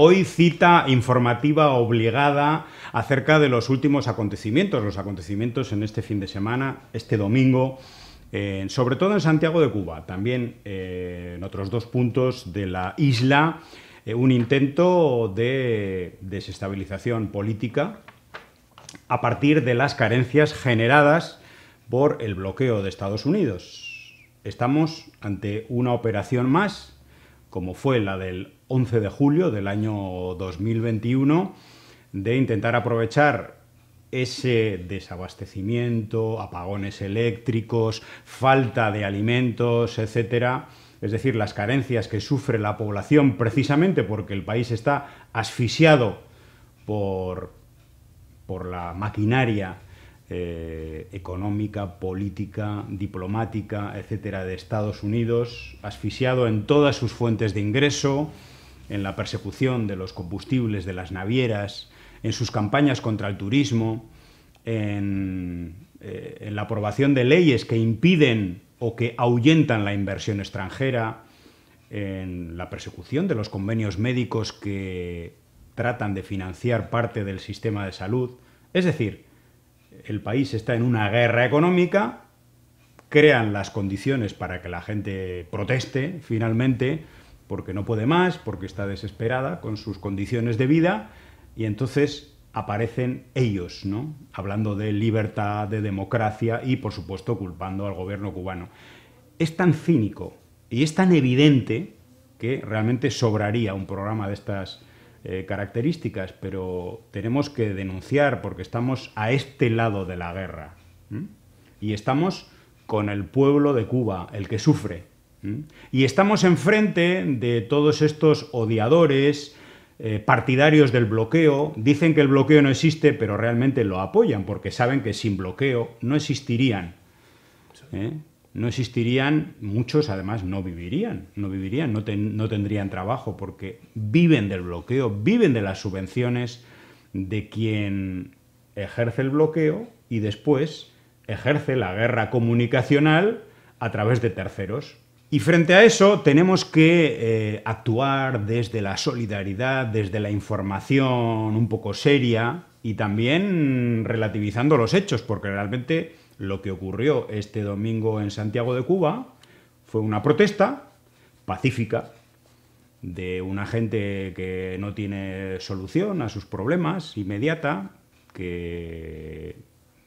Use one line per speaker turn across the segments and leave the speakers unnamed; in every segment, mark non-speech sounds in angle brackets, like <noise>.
Hoy cita informativa obligada acerca de los últimos acontecimientos, los acontecimientos en este fin de semana, este domingo, eh, sobre todo en Santiago de Cuba, también eh, en otros dos puntos de la isla, eh, un intento de desestabilización política a partir de las carencias generadas por el bloqueo de Estados Unidos. Estamos ante una operación más, como fue la del 11 de julio del año 2021 de intentar aprovechar ese desabastecimiento, apagones eléctricos, falta de alimentos, etcétera, es decir, las carencias que sufre la población precisamente porque el país está asfixiado por, la maquinaria eh, económica, política, diplomática, etcétera, de Estados Unidos, asfixiado en todas sus fuentes de ingreso, en la persecución de los combustibles, de las navieras, en sus campañas contra el turismo, eh, en, la aprobación de leyes que impiden o que ahuyentan la inversión extranjera, en la persecución de los convenios médicos que tratan de financiar parte del sistema de salud. Es decir, el país está en una guerra económica, crean las condiciones para que la gente proteste finalmente, porque no puede más, porque está desesperada con sus condiciones de vida, y entonces aparecen ellos, ¿no? hablando de libertad, de democracia y, por supuesto, culpando al gobierno cubano. Es tan cínico y es tan evidente que realmente sobraría un programa de estas eh, características, pero tenemos que denunciar porque estamos a este lado de la guerra y estamos con el pueblo de Cuba, el que sufre, y estamos enfrente de todos estos odiadores, eh, partidarios del bloqueo, dicen que el bloqueo no existe, pero realmente lo apoyan porque saben que sin bloqueo no existirían. ¿eh? No existirían, muchos además no vivirían, no vivirían, no tendrían trabajo porque viven del bloqueo, viven de las subvenciones de quien ejerce el bloqueo y después ejerce la guerra comunicacional a través de terceros. Y frente a eso tenemos que eh, actuar desde la solidaridad, desde la información un poco seria y también relativizando los hechos, porque realmente lo que ocurrió este domingo en Santiago de Cuba fue una protesta pacífica de una gente que no tiene solución a sus problemas inmediata, que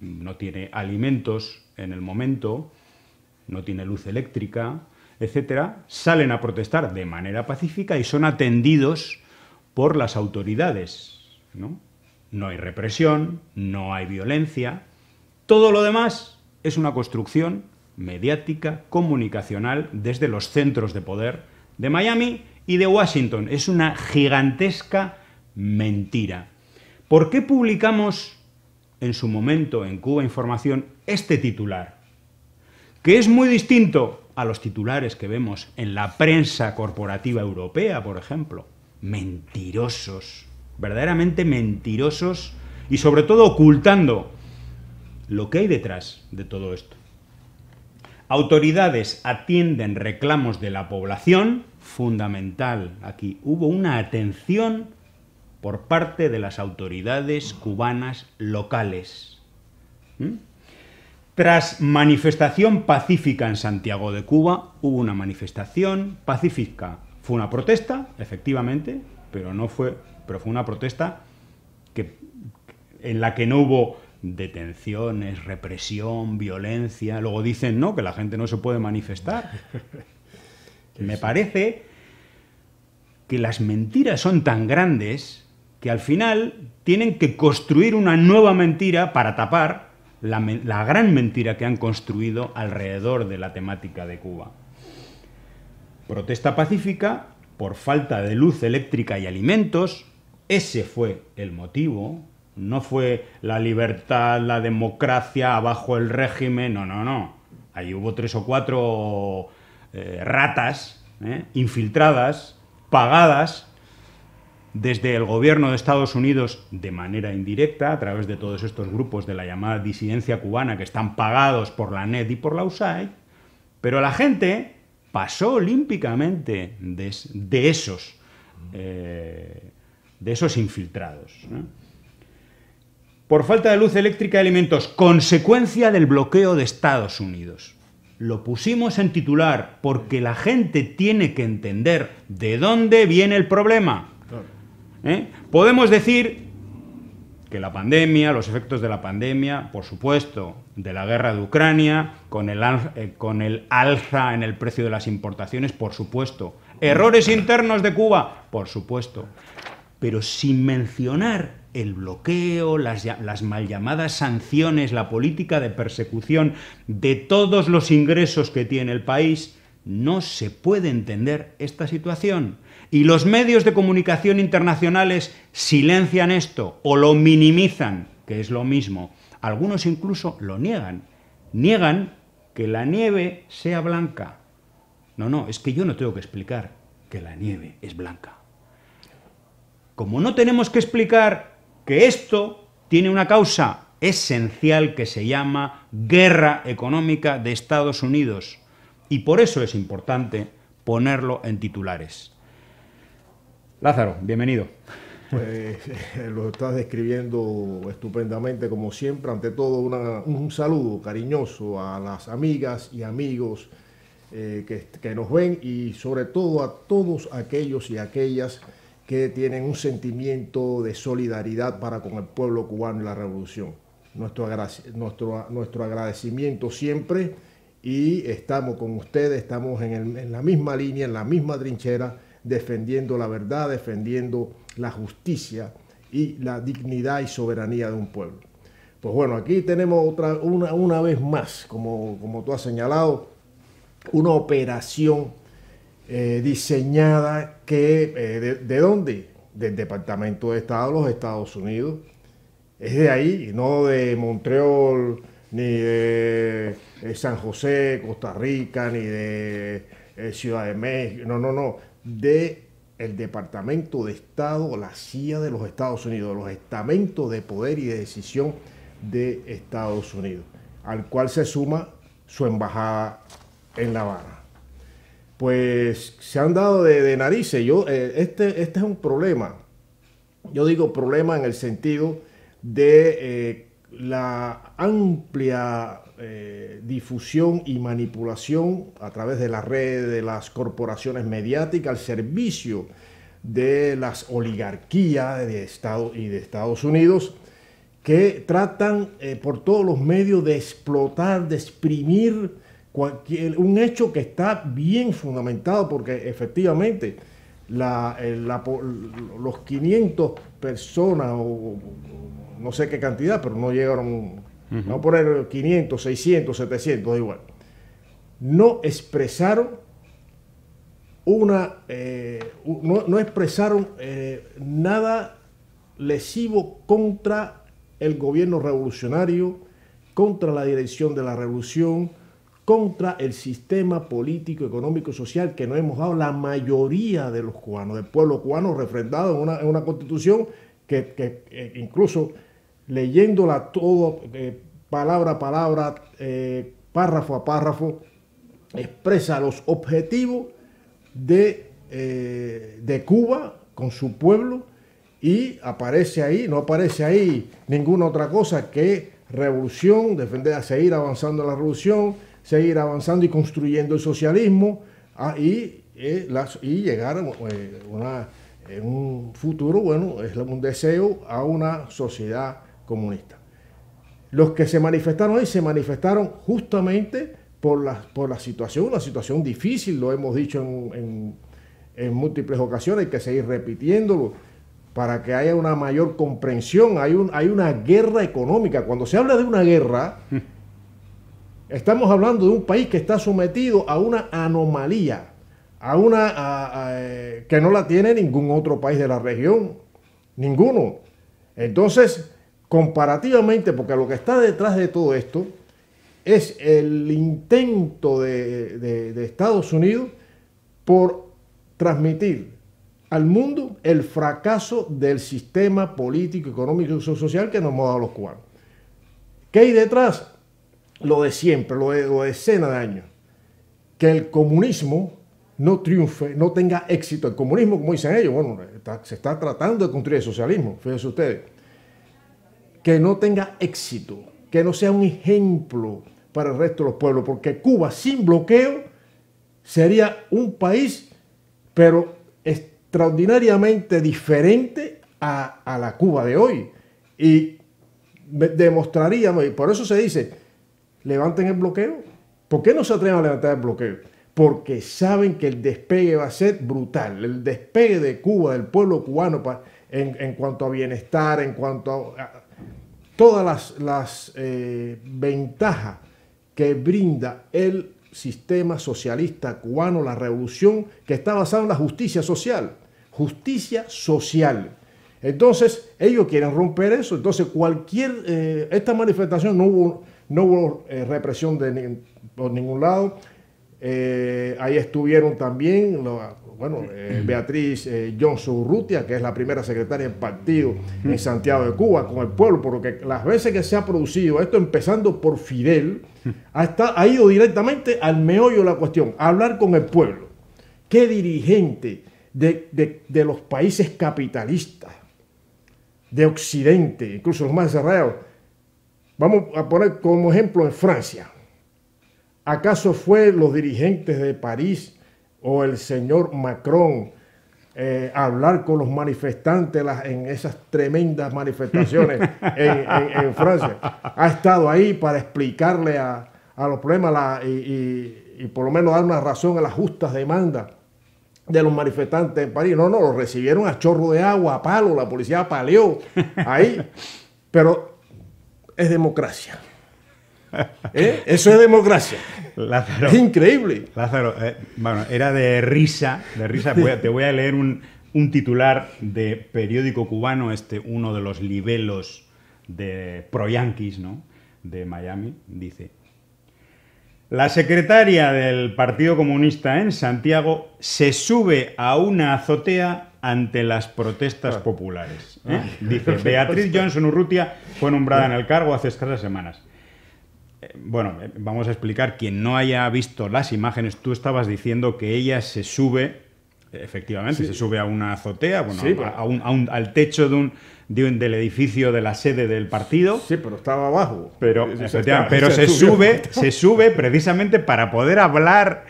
no tiene alimentos en el momento, no tiene luz eléctrica, etcétera, salen a protestar de manera pacífica y son atendidos por las autoridades. ¿no? hay represión, no hay violencia. Todo lo demás es una construcción mediática, comunicacional, desde los centros de poder de Miami y de Washington. Es una gigantesca mentira. ¿Por qué publicamos en su momento en Cuba Información este titular? Que es muy distinto a los titulares que vemos en la prensa corporativa europea, por ejemplo. Mentirosos, verdaderamente mentirosos y sobre todo ocultando lo que hay detrás de todo esto. Autoridades atienden reclamos de la población, fundamental aquí, hubo una atención por parte de las autoridades cubanas locales. ¿Mm? Tras manifestación pacífica en Santiago de Cuba, hubo una manifestación pacífica. Fue una protesta, efectivamente, pero no fue, pero fue una protesta que, en la que no hubo detenciones, represión, violencia. Luego dicen, no, que la gente no se puede manifestar. <laughs> Me parece que las mentiras son tan grandes que al final tienen que construir una nueva mentira para tapar la, gran mentira que han construido alrededor de la temática de Cuba. Protesta pacífica por falta de luz eléctrica y alimentos. Ese fue el motivo. No fue la libertad, la democracia, abajo el régimen. No, no, no. Ahí hubo tres o cuatro eh, ratas eh, infiltradas, pagadas desde el gobierno de Estados Unidos de manera indirecta, a través de todos estos grupos de la llamada disidencia cubana que están pagados por la NED y por la USAID, pero la gente pasó olímpicamente de, esos, eh, de esos infiltrados. Por falta de luz eléctrica y alimentos, consecuencia del bloqueo de Estados Unidos. Lo pusimos en titular porque la gente tiene que entender de dónde viene el problema. ¿Eh? Podemos decir que la pandemia, los efectos de la pandemia, por supuesto, de la guerra de Ucrania, con el, eh, con el alza en el precio de las importaciones, por supuesto. Errores internos de Cuba, por supuesto. Pero sin mencionar el bloqueo, las, las, mal llamadas sanciones, la política de persecución de todos los ingresos que tiene el país, no se puede entender esta situación. Y los medios de comunicación internacionales silencian esto o lo minimizan, que es lo mismo. Algunos incluso lo niegan. Niegan que la nieve sea blanca. No, no, es que yo no tengo que explicar que la nieve es blanca. Como no tenemos que explicar que esto tiene una causa esencial que se llama guerra económica de Estados Unidos, y por eso es importante ponerlo en titulares. Lázaro, bienvenido.
Pues eh, lo estás describiendo estupendamente, como siempre. Ante todo, un saludo cariñoso a las amigas y amigos eh, que, nos ven y sobre todo a todos aquellos y aquellas que tienen un sentimiento de solidaridad para con el pueblo cubano y la revolución. Nuestro, nuestro, nuestro agradecimiento siempre y estamos con ustedes, estamos en, la misma línea, en la misma trinchera, defendiendo la verdad, defendiendo la justicia y la dignidad y soberanía de un pueblo. Pues bueno, aquí tenemos otra, una, una vez más, como, tú has señalado, una operación eh, diseñada que, eh, de, de, dónde? Del Departamento de Estado de los Estados Unidos. Es de ahí, no de Montreal ni de eh, San José, Costa Rica, ni de eh, Ciudad de México, no, no, no, de el Departamento de Estado, la CIA de los Estados Unidos, los estamentos de poder y de decisión de Estados Unidos, al cual se suma su embajada en La Habana. Pues se han dado de, narices. Yo, eh, este, este es un problema. Yo digo problema en el sentido de la amplia eh, difusión y manipulación a través de la red, de las corporaciones mediáticas, al servicio de las oligarquías de Estado y de Estados Unidos, que tratan eh, por todos los medios de explotar, de exprimir cualquier, un hecho que está bien fundamentado, porque efectivamente eh, los 500 personas o no sé qué cantidad, pero no llegaron, vamos a poner 500, 600, 700, da igual, no expresaron una, eh, no, expresaron eh, nada lesivo contra el gobierno revolucionario, contra la dirección de la revolución, contra el sistema político, económico y social que nos hemos dado la mayoría de los cubanos, del pueblo cubano refrendado en una, constitución que, eh, incluso leyéndola todo, eh, palabra a palabra, eh, párrafo a párrafo, expresa los objetivos de, eh, de Cuba con su pueblo y aparece ahí, no aparece ahí ninguna otra cosa que revolución, defender, seguir avanzando la revolución, seguir avanzando y construyendo el socialismo ah, y, y llegar a en un futuro, bueno, es un deseo a una sociedad comunista. Los que se manifestaron ahí se manifestaron justamente por la, por la situación, una situación difícil, lo hemos dicho en, múltiples ocasiones, hay que seguir repitiéndolo para que haya una mayor comprensión. Hay, hay una guerra económica. Cuando se habla de una guerra, <laughs> estamos hablando de un país que está sometido a una anomalía, a una eh, que no la tiene ningún otro país de la región, ninguno. Entonces, comparativamente, porque lo que está detrás de todo esto es el intento de, Estados Unidos por transmitir al mundo el fracaso del sistema político, económico y social que nos hemos dado los cubanos. ¿Qué hay detrás? Lo de siempre, lo de, de decenas de años. Que el comunismo no triunfe, no tenga éxito. El comunismo, como dicen ellos, bueno, se está tratando de construir el socialismo, fíjense ustedes que no tenga éxito, que no sea un ejemplo para el resto de los pueblos, porque Cuba sin bloqueo sería un país, pero extraordinariamente diferente a, la Cuba de hoy. Y demostraríamos, y por eso se dice, levanten el bloqueo. ¿Por qué no se atreven a levantar el bloqueo? Porque saben que el despegue va a ser brutal. El despegue de Cuba, del pueblo cubano, en cuanto a bienestar, en cuanto a, todas las, eh, ventajas que brinda el sistema socialista cubano, la revolución que está basada en la justicia social. Justicia social. Entonces, ellos quieren romper eso. Entonces, cualquier, eh, esta manifestación no hubo, no eh, represión por ningún lado. Eh, ahí estuvieron también, bueno, eh, mm. Beatriz eh, Johnson Urrutia, que es la primera secretaria del partido en Santiago de Cuba, con el pueblo, porque las veces que se ha producido esto, empezando por Fidel, ha ido directamente al meollo de la cuestión, a hablar con el pueblo. ¿Qué dirigente de, de los países capitalistas, de Occidente, incluso los más cerrados, vamos a poner como ejemplo en Francia, ¿Acaso fue los dirigentes de París o el señor Macron eh, hablar con los manifestantes en esas tremendas manifestaciones <laughs> en, Francia? Ha estado ahí para explicarle a, los problemas y, por lo menos dar una razón a las justas demandas de los manifestantes en París. No, no, lo recibieron a chorro de agua, a palo, la policía palió ahí. <laughs> Pero es democracia.
¿Eh? Eso es democracia. Lázaro, increíble. Lázaro, eh, bueno, era de risa, de risa. te voy a leer un, titular de periódico cubano, este, uno de los libelos de pro yanquis, ¿no? De Miami, dice. La secretaria del Partido Comunista en Santiago se sube a una azotea ante las protestas populares. ¿eh? Ah. Dice, <laughs> Beatriz Johnson Urrutia fue nombrada en el cargo hace escasas semanas. Eh, bueno, eh, vamos a explicar, quien no haya visto las imágenes, tú estabas diciendo que ella se sube, efectivamente, se sube a una azotea, bueno, a, un, al techo de un, del edificio de la sede del partido. Sí, pero estaba abajo. Pero, <laughs> se, pero se, sube, se sube precisamente para poder hablar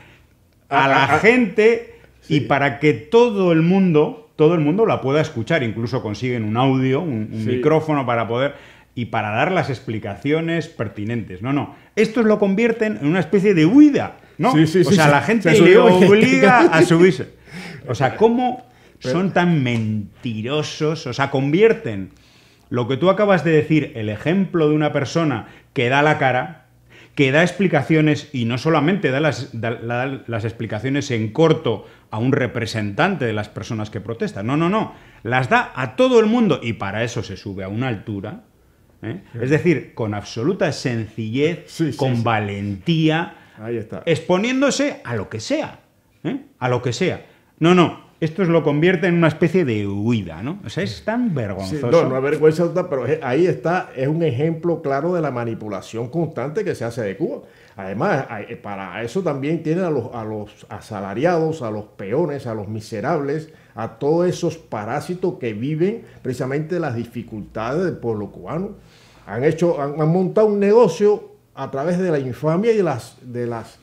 a, la gente y para que todo el mundo, todo el mundo la pueda escuchar. Incluso consiguen un audio, un micrófono para poder y para dar las explicaciones pertinentes. No, no. Estos lo convierten en una especie de huida, ¿no? o sea, la gente se le obliga a subirse. O sea, <laughs> ¿cómo son tan mentirosos? O sea, convierten lo que tú acabas de decir, el ejemplo de una persona que da la cara, que da explicaciones y no solamente da las, da las, explicaciones en corto a un representante de las personas que protestan, no, no, no, las da a todo el mundo y para eso se sube a una altura ¿eh? Es decir, con absoluta sencillez, con valentía, exponiéndose a lo que sea, ¿eh? a lo que sea. No, no, esto lo convierte en una especie de huida, ¿no? O sea, es tan vergonzoso. no, no es
vergüenza, pero ahí está, es un ejemplo claro de la manipulación constante que se hace de Cuba. Además, para eso también tienen a los, a los asalariados, a los peones, a los miserables, a todos esos parásitos que viven precisamente las dificultades del pueblo cubano. Han, hecho, han, montado un negocio a través de la infamia y de, las, de, las,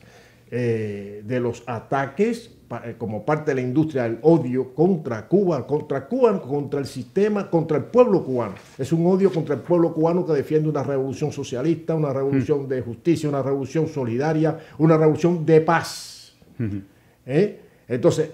eh, de los ataques eh, como parte de la industria del odio contra Cuba, contra Cuba, contra el sistema, contra el pueblo cubano. Es un odio contra el pueblo cubano que defiende una revolución socialista, una revolución de justicia, una revolución solidaria, una revolución de paz. ¿Eh? Entonces,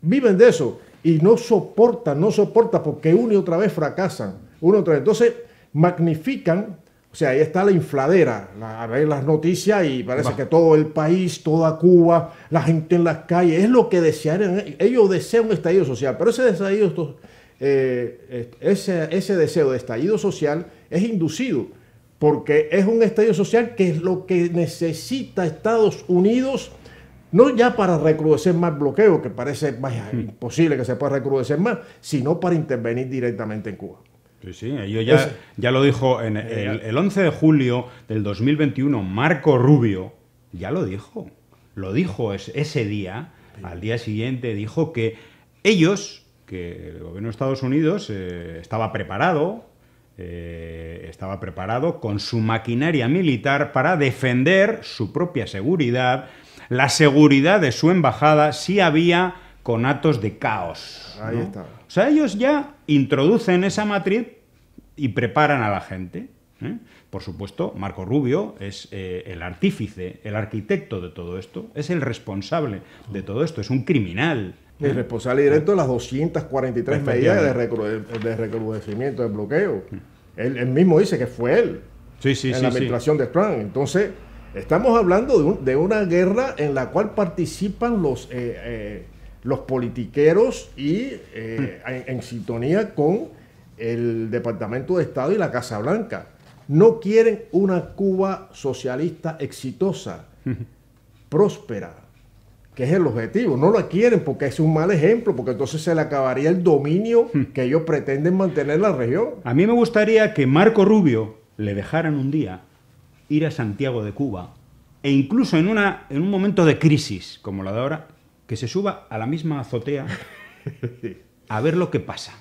viven de eso y no soporta, no soporta porque una y otra vez fracasan, uno y otra Entonces magnifican, o sea, ahí está la infladera, ver las noticias y parece que todo el país, toda Cuba, la gente en las calles, es lo que desean, ellos desean un estallido social, pero ese eh, ese, ese deseo de estallido social es inducido porque es un estallido social que es lo que necesita Estados Unidos no ya para recrudecer más bloqueo, que parece hmm. imposible que se pueda recrudecer más, sino para intervenir directamente en Cuba.
Sí, sí, ya, ya lo dijo en eh, el, 11 de julio del 2021, Marco Rubio, ya lo dijo, lo dijo ese día, al día siguiente dijo que ellos, que el gobierno de Estados Unidos eh, estaba preparado, eh, estaba preparado con su maquinaria militar para defender su propia seguridad la seguridad de su embajada sí había conatos de caos. Ahí está. O sea, ellos ya introducen esa matriz y preparan a la gente. ¿eh? Por supuesto, Marco Rubio es eh, el artífice, el arquitecto de todo esto, es el responsable de todo esto, es un criminal. ¿eh? El responsable directo
de las 243 pues medidas de, recrudecimiento, de bloqueo. Él, mismo dice que fue él
sí, sí, en la administración
de Trump. Entonces, Estamos hablando de, una guerra en la cual participan los, eh, eh, politiqueros y eh, en, sintonía con el Departamento de Estado y la Casa Blanca. No quieren una Cuba socialista exitosa, <laughs> próspera, que es el objetivo. No la quieren porque es un mal ejemplo, porque entonces se le acabaría el dominio hmm. que ellos
pretenden mantener en la región. A mí me gustaría que Marco Rubio le dejaran un día ir a Santiago de Cuba e incluso en, una, en un momento de crisis como la de ahora, que se suba a la misma azotea <laughs> a ver lo que pasa.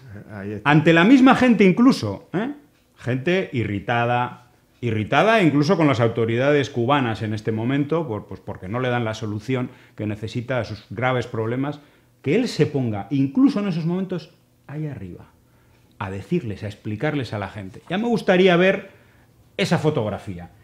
Ante la misma gente incluso, ¿eh? gente irritada, irritada incluso con las autoridades cubanas en este momento, pues porque no le dan la solución que necesita a sus graves problemas, que él se ponga, incluso en esos momentos, ahí arriba, a decirles, a explicarles a la gente. Ya me gustaría ver esa fotografía.